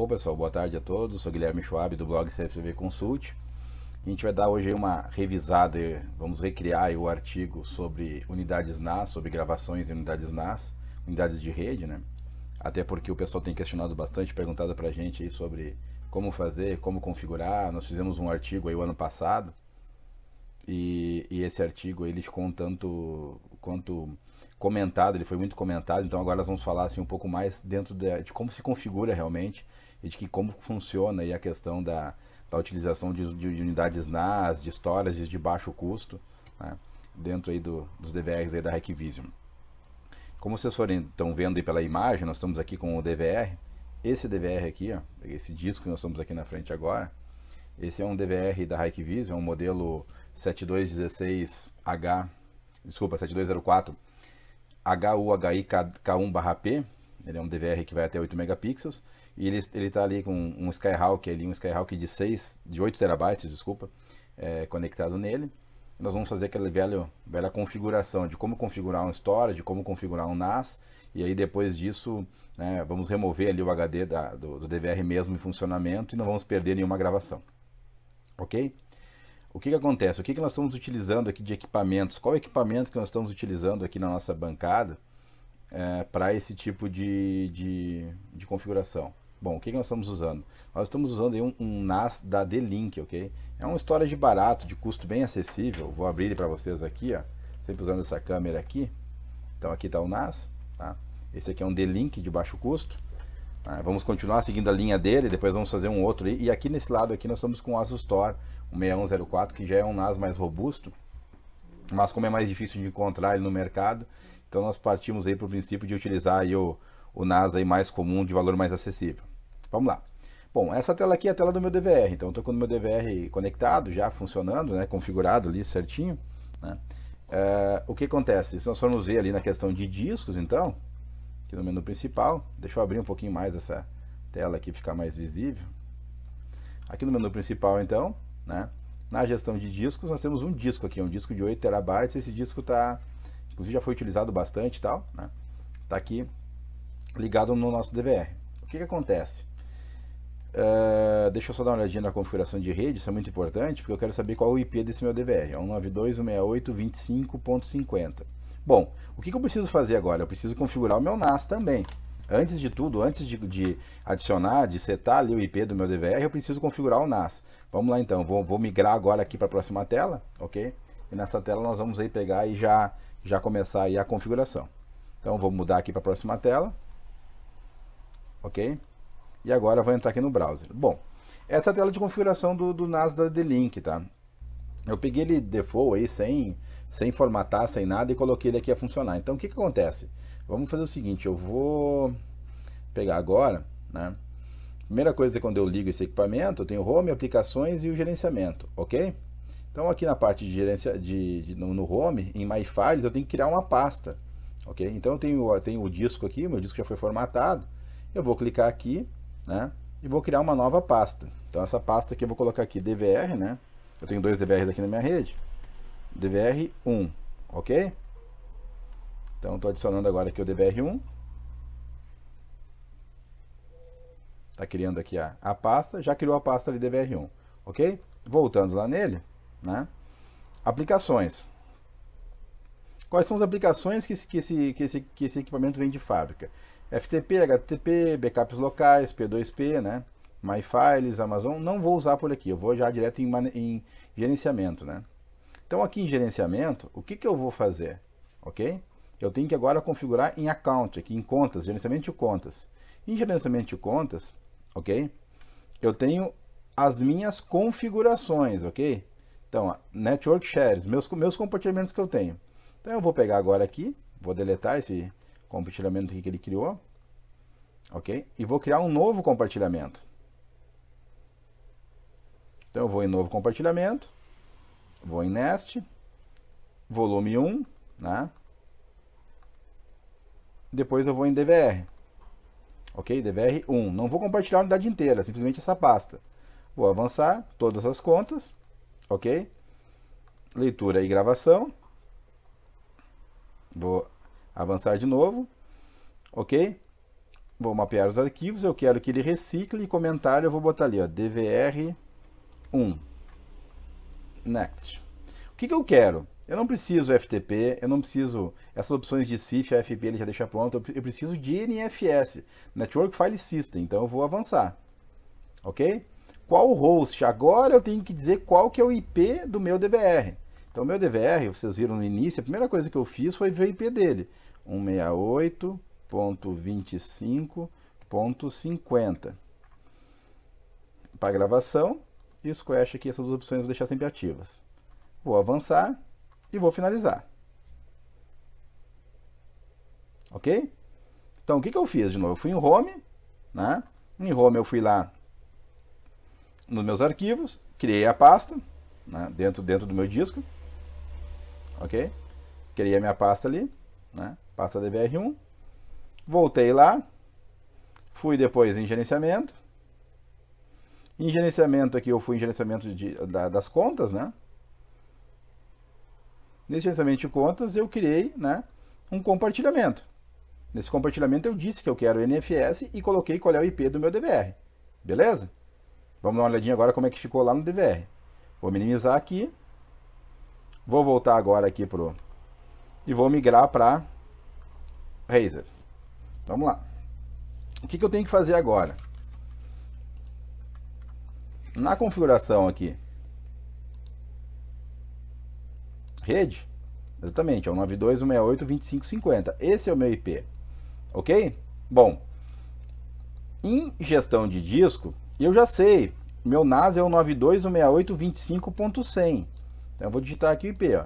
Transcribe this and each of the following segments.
Bom pessoal, boa tarde a todos. Sou Guilherme Schwab do blog CFV Consult. A gente vai dar hoje uma revisada, vamos recriar o artigo sobre unidades NAS, sobre gravações em unidades NAS, unidades de rede, né? Até porque o pessoal tem questionado bastante, perguntado para a gente aí sobre como fazer, como configurar. Nós fizemos um artigo aí o ano passado e, e esse artigo ele ficou um tanto quanto comentado, ele foi muito comentado, então agora nós vamos falar assim um pouco mais dentro de, de como se configura realmente e de que como funciona aí a questão da, da utilização de, de, unidades NAS, de storage de baixo custo, né, dentro aí do, dos DVRs aí da Hikvision. Como vocês forem estão vendo aí pela imagem, nós estamos aqui com o DVR. Esse DVR aqui, ó, esse disco que nós estamos aqui na frente agora, esse é um DVR da Hikvision, é um modelo 7216H, desculpa, 7204 HUHI K1-P, ele é um DVR que vai até 8 megapixels, e ele, ele tá ali com um Skyhawk ali, um Skyhawk de 6, de 8 terabytes, desculpa, é, conectado nele. Nós vamos fazer aquela velha, velha configuração de como configurar um storage, de como configurar um NAS. E aí depois disso, né, vamos remover ali o HD da, do, do DVR mesmo em funcionamento e não vamos perder nenhuma gravação. Ok? O que, que acontece? O que, que nós estamos utilizando aqui de equipamentos? Qual equipamento que nós estamos utilizando aqui na nossa bancada é, para esse tipo de, de, de configuração? Bom, o que, nós estamos usando? Nós estamos usando um, um, NAS da D-Link, ok? É um storage barato, de custo bem acessível. Vou abrir ele para vocês aqui, ó. Sempre usando essa câmera aqui. Então aqui está o NAS, tá? Esse aqui é um D-Link de baixo custo. Tá? Vamos continuar seguindo a linha dele, depois vamos fazer um outro. E aqui nesse lado aqui nós estamos com o Asus Store, 6104, que já é um NAS mais robusto. Mas como é mais difícil de encontrar ele no mercado, então nós partimos aí para o princípio de utilizar aí o, o NAS aí mais comum de valor mais acessível. Vamos lá. Bom, essa tela aqui é a tela do meu DVR, então eu estou com o meu DVR conectado, já funcionando, né, configurado ali certinho. Né? Uh, o que acontece? Se nós formos ver ali na questão de discos, então, aqui no menu principal, deixa eu abrir um pouquinho mais essa tela aqui, ficar mais visível. Aqui no menu principal, então, né, na gestão de discos, nós temos um disco aqui, um disco de 8 terabytes, esse disco está, inclusive já foi utilizado bastante e tal, né, está aqui ligado no nosso DVR. O que, que acontece? Uh, deixa eu só dar uma olhadinha na configuração de rede, isso é muito importante, porque eu quero saber qual o IP desse meu DVR. É 192.168.25.50. Bom, o que, que, eu preciso fazer agora? Eu preciso configurar o meu NAS também. Antes de tudo, antes de, de adicionar, de setar ali o IP do meu DVR, eu preciso configurar o NAS. Vamos lá então, vou, vou migrar agora aqui para a próxima tela, ok? E nessa tela nós vamos aí pegar e já, já começar aí a configuração. Então vou mudar aqui para a próxima tela. Ok? E agora vai entrar aqui no browser. Bom, essa é a tela de configuração do, do NAS da D-Link, tá? Eu peguei ele default aí, sem, sem formatar, sem nada, e coloquei ele aqui a funcionar. Então, o que, que acontece? Vamos fazer o seguinte, eu vou pegar agora, né? Primeira coisa é quando eu ligo esse equipamento, eu tenho Home, Aplicações e o Gerenciamento, ok? Então, aqui na parte de gerência, de, de no, no, Home, em My Files, eu tenho que criar uma pasta, ok? Então, eu tenho, eu tenho o disco aqui, meu disco já foi formatado, eu vou clicar aqui, né? E vou criar uma nova pasta. Então essa pasta aqui eu vou colocar aqui DVR, né? Eu tenho dois DVRs aqui na minha rede. DVR1, ok? Então estou adicionando agora aqui o DVR1. Está criando aqui a, a pasta, já criou a pasta ali DVR1, ok? Voltando lá nele, né? Aplicações. Quais são as aplicações que esse, que esse, que esse, que esse equipamento vem de fábrica? FTP, HTTP, backups locais, P2P, né? MyFiles, Amazon, não vou usar por aqui, eu vou já direto em, em gerenciamento, né? Então aqui em gerenciamento, o que, que eu vou fazer, ok? Eu tenho que agora configurar em account, aqui em contas, gerenciamento de contas. Em gerenciamento de contas, ok? Eu tenho as minhas configurações, ok? Então, ó, network shares, meus, meus compartilhamentos que eu tenho. Então eu vou pegar agora aqui, vou deletar esse compartilhamento que ele criou ok? E vou criar um novo compartilhamento. Então eu vou em novo compartilhamento, vou em nest, volume 1, né? Depois eu vou em DVR, ok? DVR 1. Não vou compartilhar a unidade inteira, simplesmente essa pasta. Vou avançar todas as contas, ok? Leitura e gravação. Vou avançar de novo, ok? Vou mapear os arquivos, eu quero que ele recicle e comentário eu vou botar ali, ó, dvr1. Next. O que, que eu quero? Eu não preciso FTP, eu não preciso essas opções de CIF, AFP, ele já deixa pronto, eu preciso de NFS, Network File System, então eu vou avançar. OK? Qual o host? Agora eu tenho que dizer qual que é o IP do meu DVR. Então meu DVR, vocês viram no início, a primeira coisa que eu fiz foi ver o IP dele. 168 0.25.50 para gravação e squash aqui, essas duas opções vou deixar sempre ativas. Vou avançar e vou finalizar. Ok? Então, o que, que eu fiz de novo? Eu fui em Home, né? Em Home eu fui lá nos meus arquivos, criei a pasta, né? dentro, dentro do meu disco, ok? Criei a minha pasta ali, né? Pasta DVR1, Voltei lá, fui depois em gerenciamento. Em gerenciamento aqui eu fui em gerenciamento de, da, das contas, né? Nesse gerenciamento de contas eu criei né, um compartilhamento. Nesse compartilhamento eu disse que eu quero o NFS e coloquei qual é o IP do meu DVR. Beleza? Vamos dar uma olhadinha agora como é que ficou lá no DVR. Vou minimizar aqui. Vou voltar agora aqui pro... E vou migrar para Razer. Vamos lá. O que, que eu tenho que fazer agora? Na configuração aqui, rede, exatamente, é o 92.168.2550. Esse é o meu IP, ok? Bom, em gestão de disco, eu já sei, meu NAS é o 92.168.25.100. Então eu vou digitar aqui o IP, ó.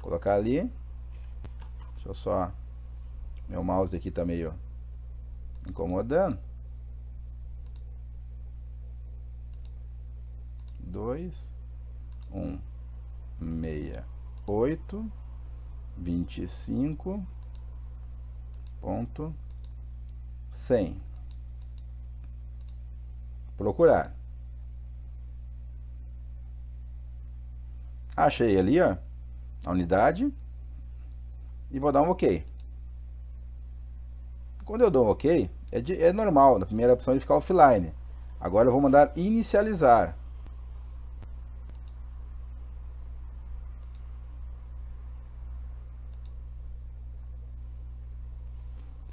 colocar ali, deixa eu só meu mouse aqui tá meio incomodando. Dois, um, meia, oito, vinte e cinco, ponto, cem. Procurar. Achei ali, ó, a unidade. E vou dar um OK. Quando eu dou OK, é, de, é normal, na primeira opção ele é fica offline. Agora eu vou mandar inicializar.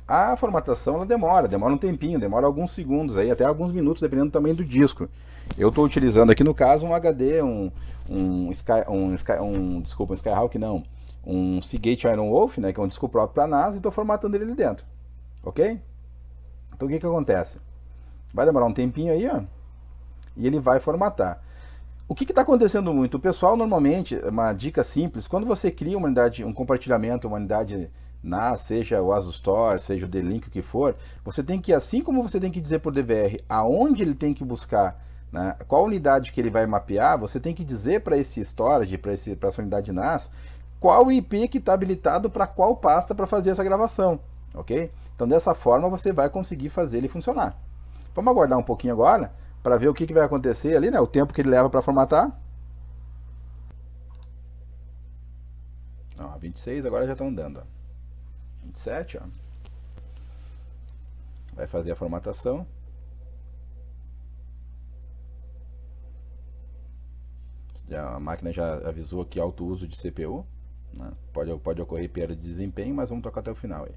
a formatação ela demora, demora um tempinho, demora alguns segundos aí, até alguns minutos, dependendo também do disco. Eu estou utilizando aqui no caso um HD, um, um, Sky, um, Sky, um desculpa, um Skyhawk não, um Seagate Iron Wolf, né, que é um disco próprio para a NASA, e estou formatando ele ali dentro. Ok? Então o que, que acontece? Vai demorar um tempinho aí, ó. E ele vai formatar. O que está acontecendo muito? O pessoal normalmente, é uma dica simples, quando você cria uma unidade, um compartilhamento, uma unidade NAS, seja o Asus Store, seja o D-Link, o que for, você tem que, assim como você tem que dizer por DVR aonde ele tem que buscar, né, qual unidade que ele vai mapear, você tem que dizer para esse storage, para essa unidade NAS, qual IP que está habilitado para qual pasta para fazer essa gravação, ok? Então, dessa forma, você vai conseguir fazer ele funcionar. Vamos aguardar um pouquinho agora para ver o que, que vai acontecer ali, né? O tempo que ele leva para formatar. Ó, 26 agora já estão dando. Ó. 27, ó. Vai fazer a formatação. Já, a máquina já avisou aqui alto uso de CPU. Né? Pode, pode ocorrer perda de desempenho, mas vamos tocar até o final aí.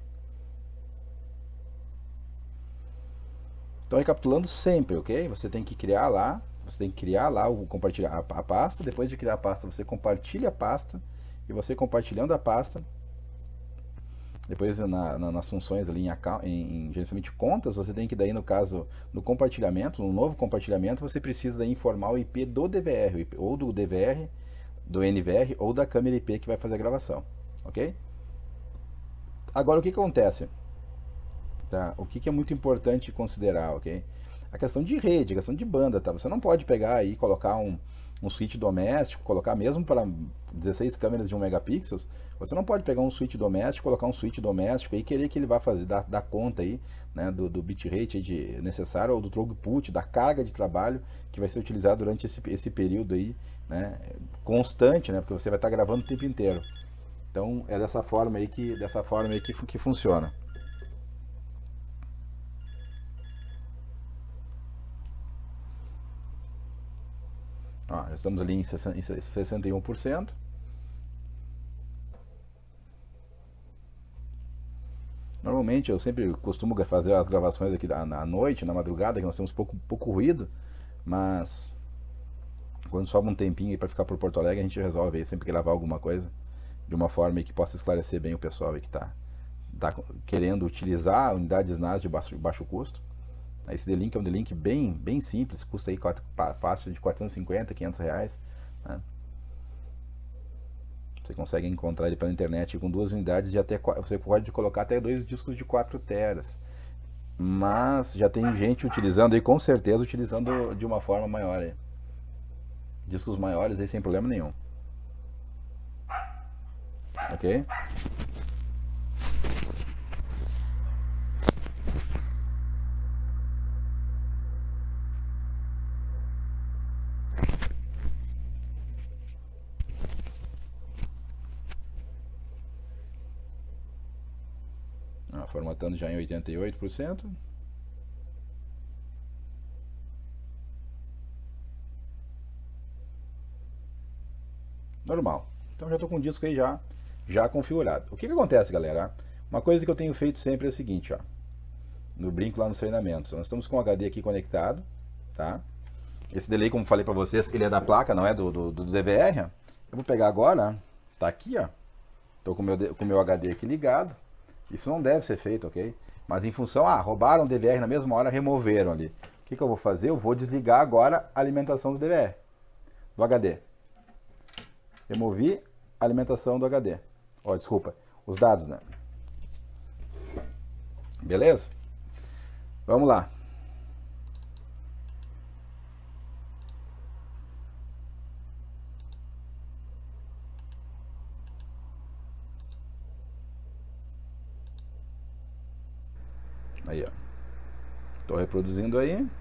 Então, recapitulando sempre, ok? Você tem que criar lá, você tem que criar lá o compartilhar a, a pasta. Depois de criar a pasta, você compartilha a pasta e você compartilhando a pasta, depois na, na, nas funções ali em, em, em, gerenciamento de contas, você tem que daí no caso no compartilhamento, no novo compartilhamento, você precisa daí informar o IP do DVR ou do DVR, do NVR ou da câmera IP que vai fazer a gravação, ok? Agora o que acontece? tá? O que, que é muito importante considerar, ok? A questão de rede, a questão de banda, tá? Você não pode pegar e colocar um, um switch doméstico, colocar mesmo para 16 câmeras de 1 megapixels, você não pode pegar um switch doméstico, colocar um switch doméstico e querer que ele vá fazer, dar, dar conta aí, né, do, do bitrate de, necessário, ou do throughput, da carga de trabalho que vai ser utilizada durante esse, esse período aí, né, constante, né, porque você vai estar gravando o tempo inteiro. Então, é dessa forma aí que, dessa forma aí que, que funciona. estamos ali em 61%. Normalmente eu sempre costumo fazer as gravações aqui na noite, na madrugada, que nós temos pouco, pouco ruído, mas quando sobra um tempinho para ficar por Porto Alegre, a gente resolve aí, sempre gravar alguma coisa de uma forma que possa esclarecer bem o pessoal que está tá, tá querendo utilizar unidades NAS de baixo, de baixo custo esse link é um link bem, bem simples, custa aí quatro, fácil de 450, 500 reais. Né? Você consegue encontrar ele pela internet com duas unidades de até você pode colocar até dois discos de 4 teras. Mas já tem gente utilizando e com certeza utilizando de uma forma maior. Aí. Discos maiores aí sem problema nenhum. OK? formatando já em 88%. Normal. Então já estou com o disco aí já, já configurado. O que, que acontece, galera? Uma coisa que eu tenho feito sempre é o seguinte, ó. No brinco lá nos treinamentos. Nós estamos com o HD aqui conectado, tá? Esse delay, como falei para vocês, ele é da placa, não é do, do, do DVR. Eu vou pegar agora, tá aqui, ó. Tô com meu, o com meu HD aqui ligado. Isso não deve ser feito, ok? Mas em função, ah, roubaram o DVR na mesma hora, removeram ali. O que, que eu vou fazer? Eu vou desligar agora a alimentação do DVR, do HD. Removi a alimentação do HD. Ó, desculpa, os dados, né? Beleza? Vamos lá. Aí, ó. Tô reproduzindo aí.